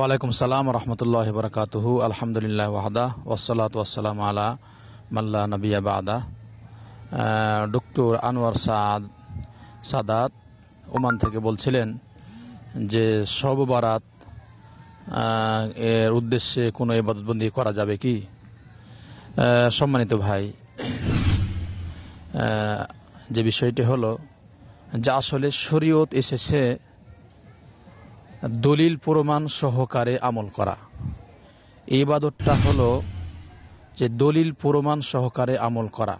ওয়ালাইকুম সালাম রহমতুল্লাহ বরকাতুহ আলহামদুলিল্লাহ ওয়াহদা ওসলাত ওয়াসালাম আলা মাল্লা নবিয়া বাদা ডক্টর আনোয়ার সাদ সাদাত ওমান থেকে বলছিলেন যে সব বারাত এর উদ্দেশ্যে কোনো এবাদতবন্দি করা যাবে কি সম্মানিত ভাই যে বিষয়টি হলো যে আসলে শরীয়ত এসেছে দলিল প্রমাণ সহকারে আমল করা এই বাদতটা হলো যে দলিল প্রমাণ সহকারে আমল করা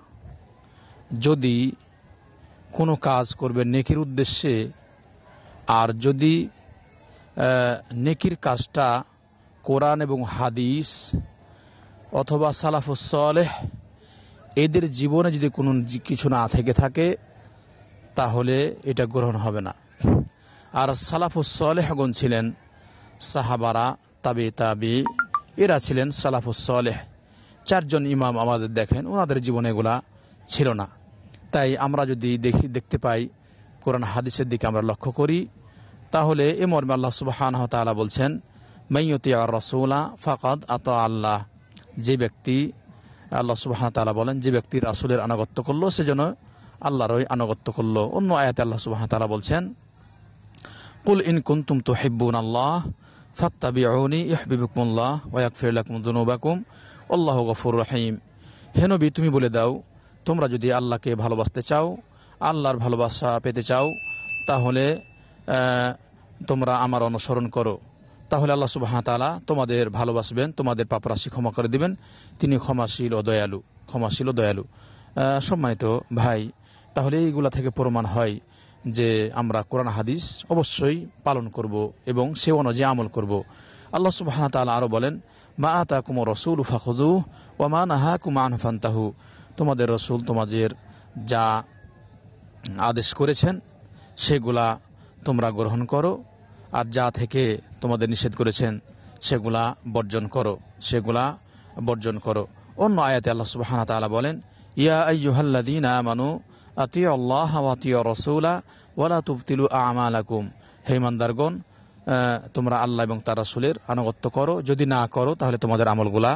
যদি কোনো কাজ করবে নেকির উদ্দেশ্যে আর যদি নেকির কাজটা কোরআন এবং হাদিস অথবা সালাফুসলেহ এদের জীবনে যদি কোনো কিছু না থেকে থাকে তাহলে এটা গ্রহণ হবে না আর সালাফুসলেহগণ ছিলেন সাহাবারা তাবি তাবি এরা ছিলেন সালাফুসলেহ চারজন ইমাম আমাদের দেখেন ওনাদের জীবনে এগুলা ছিল না তাই আমরা যদি দেখি দেখতে পাই কোরআন হাদিসের দিকে আমরা লক্ষ্য করি তাহলে এ মর্মে আল্লাহ সুবাহান বলছেন মাইয়তি আর রসৌলা ফাকাদ আত আল্লাহ যে ব্যক্তি আল্লাহ সুবাহান তালা বলেন যে ব্যক্তি রাসুলের আনুগত্য করলো সেজন্য আল্লাহরই আনুগত্য করলো অন্য আয়াতে আল্লাহ সুবাহান তালা বলছেন কুল ইন তো হিব্বুন আল্লাহ ফাত্তাবিউনি ইহবিবুকুমুল্লাহ ওয়াকফির লাকুম দুনুবাকুম আল্লাহ গফুর রহিম হে নবী তুমি বলে দাও তোমরা যদি আল্লাহকে ভালোবাসতে চাও আল্লাহর ভালোবাসা পেতে চাও তাহলে তোমরা আমার অনুসরণ করো তাহলে আল্লাহ সুবাহ তালা তোমাদের ভালোবাসবেন তোমাদের পাপরাশি ক্ষমা করে দিবেন তিনি ক্ষমাশীল ও দয়ালু ক্ষমাশীল ও দয়ালু সম্মানিত ভাই তাহলে এইগুলা থেকে প্রমাণ হয় যে আমরা কোরআন হাদিস অবশ্যই পালন করব এবং সে অনুযায়ী আমল করব আল্লাহ সুবাহান তালা আরও বলেন মা আতা কুমো রসুল ফাখুজু ও মা নাহা কুমান ফান্তাহু তোমাদের রসুল তোমাদের যা আদেশ করেছেন সেগুলা তোমরা গ্রহণ করো আর যা থেকে তোমাদের নিষেধ করেছেন সেগুলা বর্জন করো সেগুলা বর্জন করো অন্য আয়াতে আল্লাহ সুবাহ বলেন ইয়া আইয়ুহাল্লাদিন আমানু আতিয় আল্লাহ আতিয় রসৌলা ওয়ালা তুফতিলু আমালাকুম হেমানদারগণ তোমরা আল্লাহ এবং তার রাসুলের আনুগত্য করো যদি না করো তাহলে তোমাদের আমলগুলা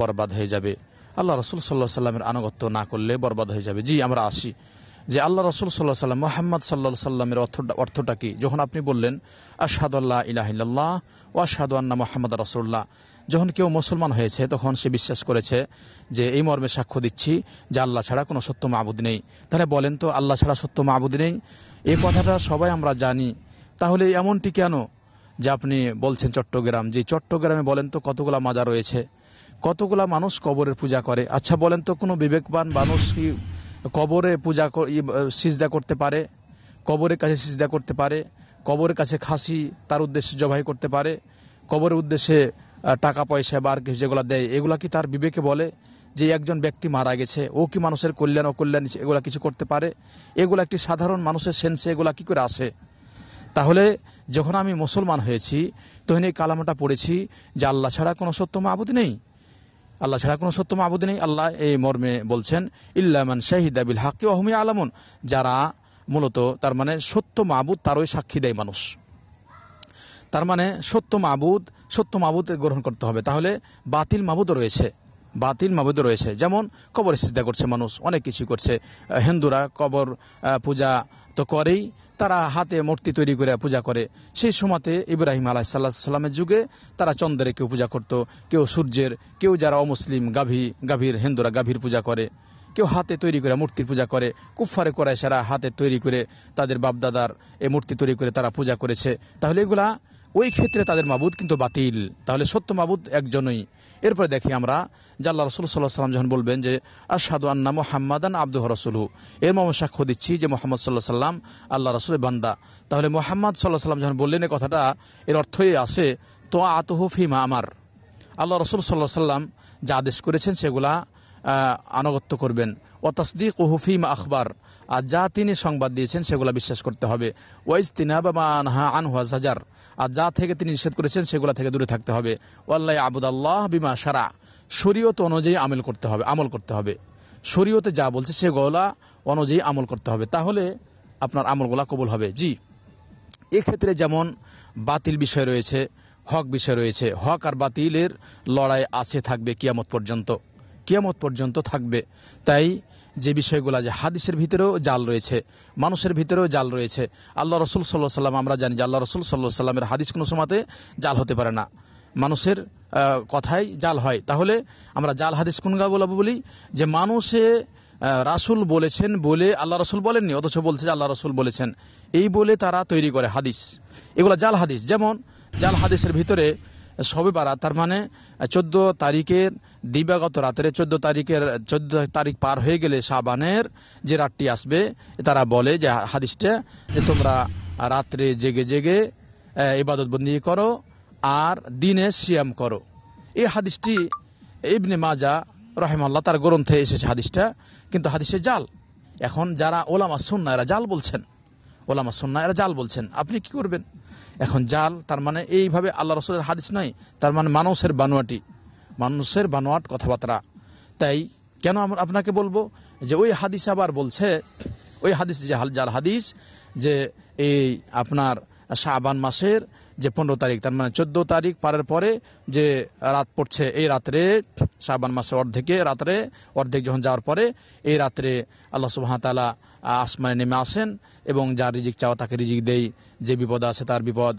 বরবাদ হয়ে যাবে আল্লাহ রসুল সাল্লাহ সাল্লামের আনুগত্য না করলে বরবাদ হয়ে যাবে জি আমরা আসি যে আল্লাহ রসুল সাল্লাহ সাল্লাম মোহাম্মদ সাল্লাহ সাল্লামের অর্থটা অর্থটা কি যখন আপনি বললেন আশহাদ আল্লাহ ইলাহিল্লাহ ও আশহাদ আন্না মোহাম্মদ রসুল্লাহ যখন কেউ মুসলমান হয়েছে তখন সে বিশ্বাস করেছে যে এই মর্মে সাক্ষ্য দিচ্ছি যে আল্লাহ ছাড়া কোনো সত্য মাহবুদ নেই তাহলে বলেন তো আল্লাহ ছাড়া সত্য মাহবুদ নেই এই কথাটা সবাই আমরা জানি তাহলে এমনটি কেন যে আপনি বলছেন চট্টগ্রাম যে চট্টগ্রামে বলেন তো কতগুলা মাজা রয়েছে কতগুলা মানুষ কবরের পূজা করে আচ্ছা বলেন তো কোনো বিবেকবান মানুষ কি কবরে পূজা সিজদা করতে পারে কবরের কাছে সিজদা করতে পারে কবরের কাছে খাসি তার উদ্দেশ্যে জবাই করতে পারে কবরের উদ্দেশ্যে টাকা পয়সা বা আর কিছু যেগুলো দেয় এগুলা কি তার বিবেকে বলে যে একজন ব্যক্তি মারা গেছে ও কি মানুষের কল্যাণ অকল্যাণ এগুলা কিছু করতে পারে এগুলো একটি সাধারণ মানুষের সেন্সে এগুলা কি করে আসে তাহলে যখন আমি মুসলমান হয়েছি তখন এই কালামাটা পড়েছি যে আল্লাহ ছাড়া কোনো সত্য আবুদ নেই আল্লাহ ছাড়া কোনো সত্য আবুদ নেই আল্লাহ এই মর্মে বলছেন ইল্লামান শাহিদ আবিল হাকি অহমিয়া আলামন যারা মূলত তার মানে সত্য মাহবুদ তারই সাক্ষী দেয় মানুষ তার মানে সত্য মাহবুদ সত্য মাবুদ গ্রহণ করতে হবে তাহলে বাতিল মাবুদও রয়েছে বাতিল মাবুদ রয়েছে যেমন কবর সিদ্ধা করছে মানুষ অনেক কিছু করছে হিন্দুরা কবর পূজা তো করেই তারা হাতে মূর্তি তৈরি করে পূজা করে সেই সময়তে ইব্রাহিম আলাহ সাল্লাহ সাল্লামের যুগে তারা চন্দ্রে কেউ পূজা করত কেউ সূর্যের কেউ যারা অমুসলিম গাভী গাভীর হিন্দুরা গাভীর পূজা করে কেউ হাতে তৈরি করে মূর্তির পূজা করে কুফারে করায় সারা হাতে তৈরি করে তাদের বাপদাদার এই মূর্তি তৈরি করে তারা পূজা করেছে তাহলে এগুলা ওই ক্ষেত্রে তাদের মাবুদ কিন্তু বাতিল তাহলে সত্য মাবুদ একজনই এরপরে দেখি আমরা যে রসুল সাল্লাহ সাল্লাম যখন বলবেন যে আসাদু আন্না মোহাম্মাদান আব্দুহ রসুলহু এর মামা সাক্ষ্য দিচ্ছি যে মোহাম্মদ সাল্লাহ সাল্লাম আল্লাহ রসুলের বান্দা তাহলে মোহাম্মদ সাল্লাহ সাল্লাম যখন বললেন এই কথাটা এর অর্থই আসে তো আতহু ফিমা আমার আল্লাহ রসুল সাল্লাহ সাল্লাম যা আদেশ করেছেন সেগুলা আনগত্য করবেন ও তসদিক ও হুফিম আখবার আর যা তিনি সংবাদ দিয়েছেন সেগুলো বিশ্বাস করতে হবে ওয়াইজ তিনাবাজার বা আনহা আর যা থেকে তিনি নিষেধ করেছেন সেগুলো থেকে দূরে থাকতে হবে ওয়াল্লাহ আবুদাল্লাহ বিমা সারা শরীয়ত অনুযায়ী আমল করতে হবে আমল করতে হবে শরীয়তে যা বলছে সেগুলা অনুযায়ী আমল করতে হবে তাহলে আপনার আমলগুলা কবুল হবে জি এক্ষেত্রে যেমন বাতিল বিষয় রয়েছে হক বিষয় রয়েছে হক আর বাতিলের লড়াই আছে থাকবে কিয়ামত পর্যন্ত কিয়ামত পর্যন্ত থাকবে তাই যে বিষয়গুলো যে হাদিসের ভিতরেও জাল রয়েছে মানুষের ভিতরেও জাল রয়েছে আল্লাহ রসুল সাল্লাহ সাল্লাম আমরা জানি যে আল্লাহ রসুল সাল্লাহ সাল্লামের হাদিস কোনো সময়তে জাল হতে পারে না মানুষের কথাই জাল হয় তাহলে আমরা জাল হাদিস কুনগা বলাবো বলি যে মানুষে রাসুল বলেছেন বলে আল্লাহ রসুল বলেননি অথচ বলছে যে আল্লাহ রসুল বলেছেন এই বলে তারা তৈরি করে হাদিস এগুলো জাল হাদিস যেমন জাল হাদিসের ভিতরে সবে বাড়া তার মানে চোদ্দ তারিখের দিবাগত রাতের চোদ্দ তারিখের চোদ্দ তারিখ পার হয়ে গেলে সাবানের যে রাতটি আসবে তারা বলে যে হাদিসটা যে তোমরা রাত্রে জেগে জেগে ইবাদত ইবাদতবন্দি করো আর দিনে সিয়াম করো এই হাদিসটি ইবনে মাজা রহেমাল্লাহ তার গ্রন্থে এসেছে হাদিসটা কিন্তু হাদিসে জাল এখন যারা ওলামা সুন্না এরা জাল বলছেন ওলামা সুন্না এরা জাল বলছেন আপনি কি করবেন এখন জাল তার মানে এইভাবে আল্লাহ রসুলের হাদিস নয় তার মানে মানুষের বানোয়াটি মানুষের বানোয়াট কথাবার্তা তাই কেন আমরা আপনাকে বলবো যে ওই হাদিস আবার বলছে ওই হাদিস যে জাল হাদিস যে এই আপনার শাহবান মাসের যে পনেরো তারিখ তার মানে চোদ্দো তারিখ পারের পরে যে রাত পড়ছে এই রাত্রে শাহবান মাসে অর্ধেকে রাত্রে অর্ধেক যখন যাওয়ার পরে এই রাত্রে আল্লাহ সুবাহতালা আসমানে নেমে আসেন এবং যার রিজিক চাওয়া তাকে রিজিক দেই যে বিপদ আছে তার বিপদ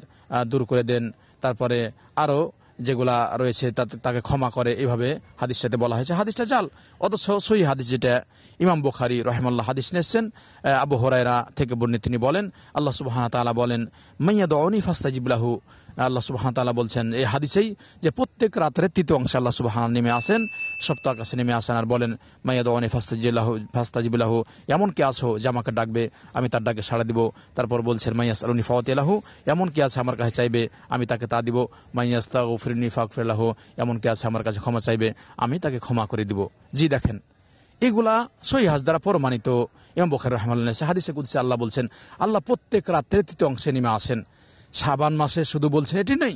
দূর করে দেন তারপরে আরও যেগুলা রয়েছে তাকে ক্ষমা করে এভাবে হাদিসটাতে বলা হয়েছে হাদিসটা জাল অথচ সই হাদিস যেটা ইমাম বুখারি রহমাল্লাহ হাদিস নিয়েছেন আবু হরাইরা থেকে বর্ণিত তিনি বলেন আল্লাহ সুবাহ তালা বলেন মাইয়া দনি ফাস্তাজিবলাহু আল্লাহ সুবাহান তালা বলছেন এই হাদিসেই যে প্রত্যেক রাত্রে তৃতীয় অংশে আল্লাহ সুবাহান নেমে আসেন সপ্তাহ আকাশে নেমে আসেন আর বলেন মাইয়াদ অনে ফাস্তাজিল্লাহ ফাস্তাজিবুল্লাহ এমন কে আসো যে আমাকে ডাকবে আমি তার ডাকে সাড়া দিব তারপর বলছেন মাইয়াস আলুনি ফাওয়াত এলাহু এমন কে আছে আমার কাছে চাইবে আমি তাকে তা দিব মাইয়াস তা ফিরনি ফাক ফেলাহ এমন কে আছে আমার কাছে ক্ষমা চাইবে আমি তাকে ক্ষমা করে দিব জি দেখেন এগুলা সই হাজ দ্বারা প্রমাণিত এবং বখের রহমান হাদিসে কুদ্সে আল্লাহ বলছেন আল্লাহ প্রত্যেক রাত্রে তৃতীয় অংশে নেমে আসেন সাবান মাসে শুধু বলছে এটি নেই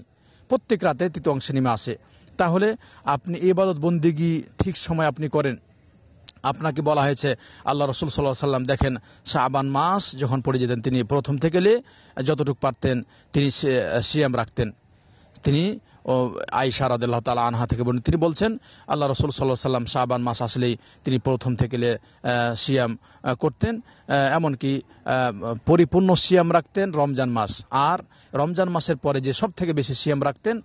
প্রত্যেক রাতে তৃতীয় অংশে নেমে আসে তাহলে আপনি এবাদত বন্দিগি ঠিক সময় আপনি করেন আপনাকে বলা হয়েছে আল্লাহ রসুল সাল্লাহ সাল্লাম দেখেন সাবান মাস যখন পড়ে যেতেন তিনি প্রথম থেকে যতটুকু পারতেন তিনি সিএম রাখতেন তিনি আইসা রাদাল্লাহ তালা আনহা থেকে বলেন তিনি বলছেন আল্লাহ রসুল সাল্লাহ সাল্লাম শাহবান মাস আসলেই তিনি প্রথম থেকে সিএম করতেন এমনকি পরিপূর্ণ সিএম রাখতেন রমজান মাস আর রমজান মাসের পরে যে সব থেকে বেশি সিএম রাখতেন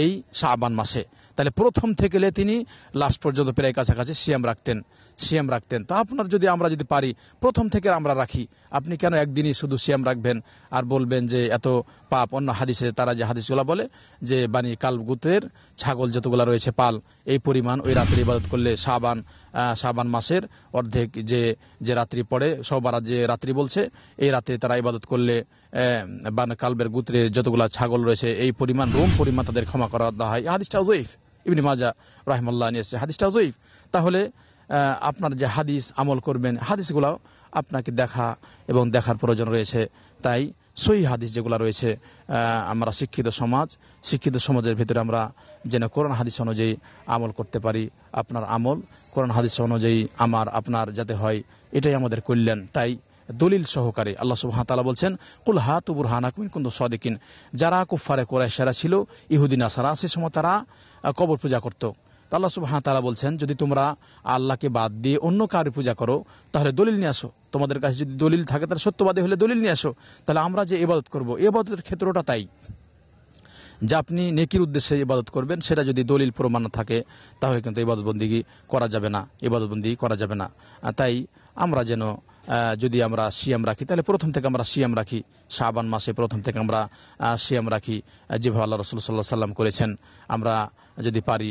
এই শাহবান মাসে তাহলে প্রথম থেকে তিনি লাস্ট পর্যন্ত প্রায় কাছাকাছি সিএম রাখতেন সিএম রাখতেন তা আপনার যদি আমরা যদি পারি প্রথম থেকে আমরা রাখি আপনি কেন একদিনই শুধু সিএম রাখবেন আর বলবেন যে এত পাপ অন্য হাদিসে তারা যে হাদিসগুলো বলে যে বাণী কালগুতের ছাগল যতগুলো রয়েছে পাল এই পরিমাণ ওই রাত্রি ইবাদত করলে সাবান সাবান মাসের অর্ধেক যে যে রাত্রি পড়ে সবার যে রাত্রি বলছে এই রাত্রে তারা ইবাদত করলে বান কালবের গুত্রে যতগুলো ছাগল রয়েছে এই পরিমাণ রুম পরিমাণ তাদের ক্ষমা করা দেওয়া হয় হাদিসটা জৈফ ইবনি মাজা রাহমাল্লাহ নিয়েছে হাদিসটা জয়ীফ তাহলে আপনার যে হাদিস আমল করবেন হাদিসগুলাও আপনাকে দেখা এবং দেখার প্রয়োজন রয়েছে তাই সই হাদিস যেগুলো রয়েছে আমরা শিক্ষিত সমাজ শিক্ষিত সমাজের ভিতরে আমরা যেন কোরআন হাদিস অনুযায়ী আমল করতে পারি আপনার আমল কোরআন হাদিস অনুযায়ী আমার আপনার যাতে হয় এটাই আমাদের কল্যাণ তাই দলিল সহকারে আল্লাহ তালা বলছেন কুল হাতুবুর হানাকুমিন কুন্দু সদিকিন যারা কুফারে কোরআ সেরা ছিল ইহুদিন আসারা সে সময় তারা কবর পূজা করতো তো আল্লাহ তালা বলছেন যদি তোমরা আল্লাহকে বাদ দিয়ে অন্য কারো পূজা করো তাহলে দলিল নিয়ে আসো তোমাদের কাছে যদি দলিল থাকে তাহলে সত্যবাদী হলে দলিল নিয়ে আসো তাহলে আমরা যে এবাদত করবো এবাদতের ক্ষেত্রটা তাই যা আপনি নেকির উদ্দেশ্যে ইবাদত করবেন সেটা যদি দলিল প্রমাণ থাকে তাহলে কিন্তু ইবাদতবন্দি করা যাবে না ইবাদতবন্দি করা যাবে না তাই আমরা যেন যদি আমরা সিএম রাখি তাহলে প্রথম থেকে আমরা সিএম রাখি শাহবান মাসে প্রথম থেকে আমরা সিএম রাখি যেভাবে আল্লাহ রসুল সাল্লাহ সাল্লাম করেছেন আমরা যদি পারি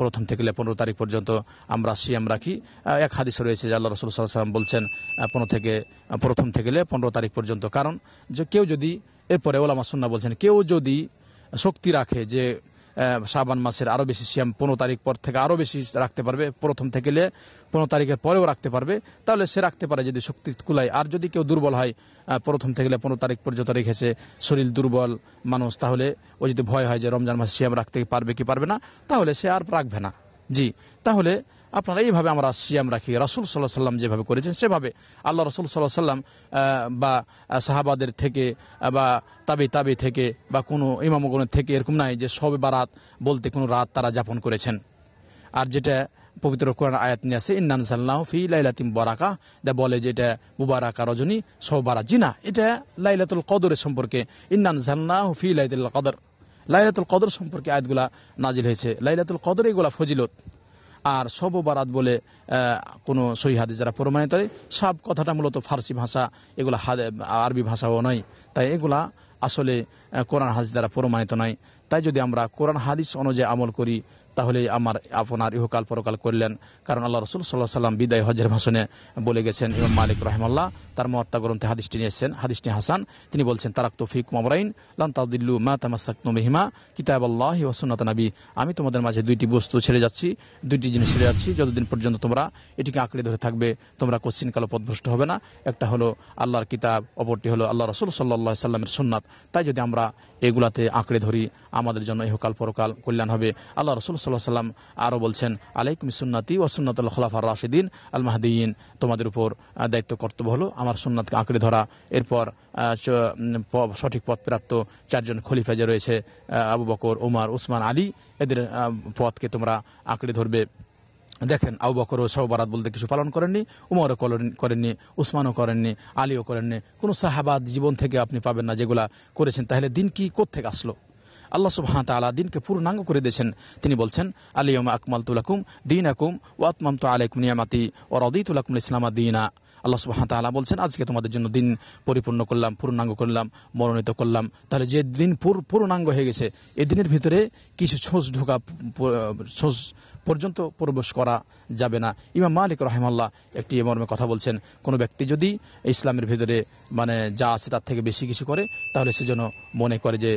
প্রথম থেকে পনেরো তারিখ পর্যন্ত আমরা সিএম রাখি এক হাদিস রয়েছে যে আল্লাহ রসুল সাল্লাহ সাল্লাম বলছেন পনেরো থেকে প্রথম থেকে পনেরো তারিখ পর্যন্ত কারণ যে কেউ যদি এরপরে ওলামা সুন্না বলছেন কেউ যদি শক্তি রাখে যে শ্রাবণ মাসের আরও বেশি সিয়াম পনেরো তারিখ পর থেকে আরও বেশি রাখতে পারবে প্রথম থেকে লে পনেরো তারিখের পরেও রাখতে পারবে তাহলে সে রাখতে পারে যদি শক্তি কুলায় আর যদি কেউ দুর্বল হয় প্রথম থেকে পনেরো তারিখ পর্যন্ত রেখেছে শরীর দুর্বল মানুষ তাহলে ও যদি ভয় হয় যে রমজান মাসে সিয়াম রাখতে পারবে কি পারবে না তাহলে সে আর রাখবে না জি তাহলে আপনারা এইভাবে আমরা সিয়াম রাখি রাসুল সাল্লাহ সাল্লাম যেভাবে করেছেন সেভাবে আল্লাহ রসুল সাল্লাহ সাল্লাম বা সাহাবাদের থেকে বা তাবি তাবি থেকে বা কোনো ইমামগণের থেকে এরকম নাই যে সবে বারাত বলতে কোনো রাত তারা যাপন করেছেন আর যেটা পবিত্র কোরআন আয়াত নিয়ে আসে ইন্নান সাল্লাহ ফি লাইলাতিম বরাকা দা বলে যে এটা মুবারাকা রজনী বারা জিনা এটা লাইলাতুল কদরের সম্পর্কে ইন্নান সাল্লাহ ফি লাইতুল কদর লাইলাতুল কদর সম্পর্কে আয়াতগুলা নাজিল হয়েছে লাইলাতুল কদর এগুলা ফজিলত আর সব বারাত বলে কোনো সহি হাদিস যারা প্রমাণিত হয় কথাটা মূলত ফার্সি ভাষা এগুলো আরবি ভাষাও নয় তাই এগুলা আসলে কোরআন হাদিস দ্বারা প্রমাণিত নয় তাই যদি আমরা কোরআন হাদিস অনুযায়ী আমল করি তাহলে আমার আপনার ইহকাল পরকাল করলেন কারণ আল্লাহ রসুল সাল্লাহ সাল্লাম বিদায় হজের ভাষণে বলে গেছেন ইমাম মালিক রহমাল্লাহ তার মহাত্মা গ্রন্থে হাদিসটি নিয়েছেন হাদিসটি হাসান তিনি বলছেন তারাক তৌফিক মমরাইন লান্তাদিল্লু মা তামাসাক মেহিমা কিতাব আল্লাহ ওসুন্নাত নাবি আমি তোমাদের মাঝে দুইটি বস্তু ছেড়ে যাচ্ছি দুইটি জিনিস ছেড়ে যাচ্ছি যতদিন পর্যন্ত তোমরা এটিকে আঁকড়ে ধরে থাকবে তোমরা কালো পদভ্রষ্ট হবে না একটা হলো আল্লাহর কিতাব অপরটি হলো আল্লাহ রসুল সাল্লাহ সাল্লামের সুন্নাত তাই যদি আমরা এগুলাতে আঁকড়ে ধরি আমাদের জন্য ইহকাল পরকাল কল্যাণ হবে আল্লাহ রসুল সাল্লাহ সাল্লাম আরও বলছেন আলাইকুম সুন্নাতি ও সুন্নাতুল খলাফার রাশিদিন আল মাহদিন তোমাদের উপর দায়িত্ব কর্তব্য হলো আমার সুন্নাতকে আঁকড়ে ধরা এরপর সঠিক পথপ্রাপ্ত চারজন খলিফা যে রয়েছে আবু বকর উমার উসমান আলী এদের পথকে তোমরা আঁকড়ে ধরবে দেখেন আবু ও সহবারাত বলতে কিছু পালন করেননি উমরও করেননি উসমানও করেননি আলীও করেননি কোনো সাহাবাদ জীবন থেকে আপনি পাবেন না যেগুলা করেছেন তাহলে দিন কি কোথেকে আসলো আল্লাহ সুবাহান তালা দিনকে পূর্ণাঙ্গ করে দিয়েছেন তিনি বলছেন আলিয়ম আকমাল তুলাকুম দিন আকুম ওয়াতমাম তো আলাইকুম নিয়ামাতি ও রদিতুল আকুম ইসলামা দিনা আল্লাহ সুবাহ তালা বলছেন আজকে তোমাদের জন্য দিন পরিপূর্ণ করলাম পূর্ণাঙ্গ করলাম মনোনীত করলাম তাহলে যে দিন পূর্ণাঙ্গ হয়ে গেছে এ দিনের ভিতরে কিছু ছোঁচ ঢোকা ছোঁচ পর্যন্ত প্রবেশ করা যাবে না ইমাম মালিক রহমাল্লাহ একটি মর্মে কথা বলছেন কোনো ব্যক্তি যদি ইসলামের ভিতরে মানে যা আছে তার থেকে বেশি কিছু করে তাহলে সে যেন মনে করে যে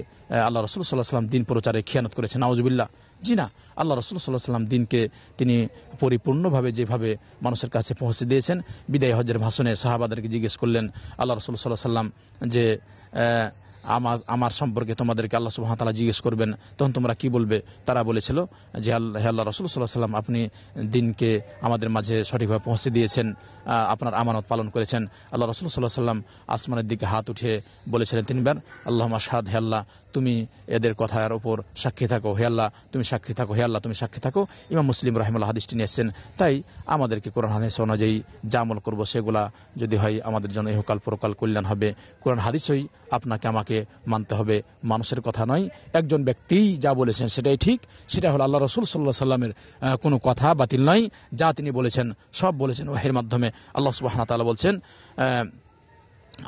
আল্লাহ রসুল সাল্লাহ সাল্লাম দিন প্রচারে খেয়ানত করেছে নাওজবিল্লা জি না আল্লাহ রসুল সাল্লাহ সাল্লাম দিনকে তিনি পরিপূর্ণভাবে যেভাবে মানুষের কাছে পৌঁছে দিয়েছেন বিদায় হজের ভাষণে সাহাবাদেরকে জিজ্ঞেস করলেন আল্লাহ রসুল সাল্লাহ সাল্লাম যে আমার আমার সম্পর্কে তোমাদেরকে আল্লাহ সুহামতালা জিজ্ঞেস করবেন তখন তোমরা কি বলবে তারা বলেছিল যে আল্লাহ আল্লাহ রসুল সাল্লাহ সাল্লাম আপনি দিনকে আমাদের মাঝে সঠিকভাবে পৌঁছে দিয়েছেন আপনার আমানত পালন করেছেন আল্লাহ রসুল সাল্লাহ সাল্লাম আসমানের দিকে হাত উঠে বলেছিলেন তিনবার আল্লাহ মাসাদ হে আল্লাহ তুমি এদের কথার ওপর সাক্ষী থাকো হে আল্লাহ তুমি সাক্ষী থাকো হে আল্লাহ তুমি সাক্ষী থাকো ইমাম মুসলিম রাহিমুল্লাহ হাদিসটি নিয়েছেন তাই আমাদেরকে কোরআন হাদিস অনুযায়ী যা আমল করবো সেগুলা যদি হয় আমাদের জন্য ইহকাল পরকাল কল্যাণ হবে কোরআন হাদিসই আপনাকে আমাকে মানতে হবে মানুষের কথা নয় একজন ব্যক্তিই যা বলেছেন সেটাই ঠিক সেটা হলো আল্লাহ রসুল সাল্লাহ সাল্লামের কোনো কথা বাতিল নয় যা তিনি বলেছেন সব বলেছেন ওহের মাধ্যমে আল্লাহ সুবাহ তালা বলছেন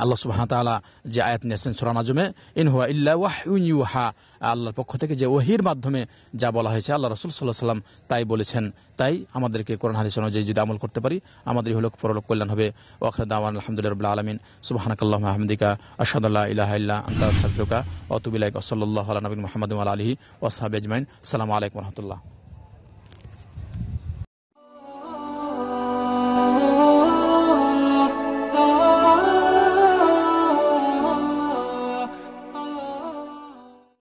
আল্লাহ তালা যে আয়াত নিয়েছেন সুরান আজমে হুয়া ইল্লা ইউন ইউহা আল্লাহর পক্ষ থেকে যে ওহির মাধ্যমে যা বলা হয়েছে আল্লাহ রসুল সাল্লাহ সাল্লাম তাই বলেছেন তাই আমাদেরকে কোরআন হাদিস অনুযায়ী যদি আমল করতে পারি আমাদের হলো পরলোক কল্যাণ হবে ওখরা দাওয়ান আলহামদুলিল্লাহ আলমিন সুবাহানকাল্লাহ আহমদিকা আসাদুল্লাহ ইলাহ ইল্লা আন্তা সাফরুকা অতুবিলাইক সাল্লাহ আলা নবীন মোহাম্মদ আলহি ওসাহাব আজমাইন সালাম আলাইকুম রহমতুল্লাহ